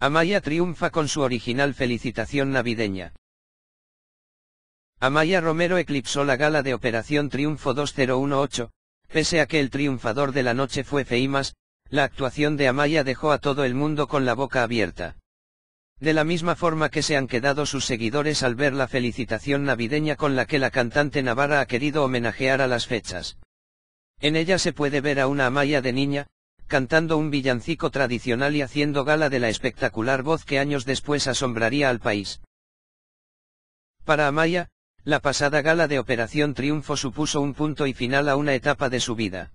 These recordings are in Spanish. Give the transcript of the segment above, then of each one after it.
Amaya triunfa con su original felicitación navideña. Amaya Romero eclipsó la gala de Operación Triunfo 2018, pese a que el triunfador de la noche fue Feimas, la actuación de Amaya dejó a todo el mundo con la boca abierta. De la misma forma que se han quedado sus seguidores al ver la felicitación navideña con la que la cantante navarra ha querido homenajear a las fechas. En ella se puede ver a una Amaya de niña, cantando un villancico tradicional y haciendo gala de la espectacular voz que años después asombraría al país. Para Amaya, la pasada gala de Operación Triunfo supuso un punto y final a una etapa de su vida.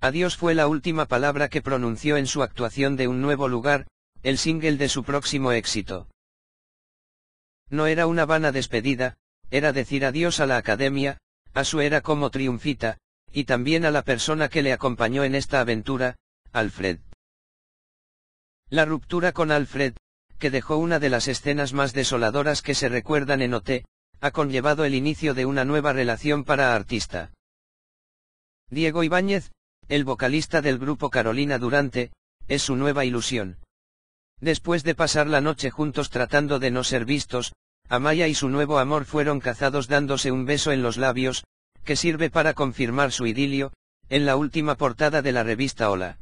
Adiós fue la última palabra que pronunció en su actuación de Un Nuevo Lugar, el single de su próximo éxito. No era una vana despedida, era decir adiós a la academia, a su era como triunfita, y también a la persona que le acompañó en esta aventura, Alfred. La ruptura con Alfred, que dejó una de las escenas más desoladoras que se recuerdan en OT, ha conllevado el inicio de una nueva relación para artista. Diego Ibáñez, el vocalista del grupo Carolina Durante, es su nueva ilusión. Después de pasar la noche juntos tratando de no ser vistos, Amaya y su nuevo amor fueron cazados dándose un beso en los labios, que sirve para confirmar su idilio, en la última portada de la revista Hola.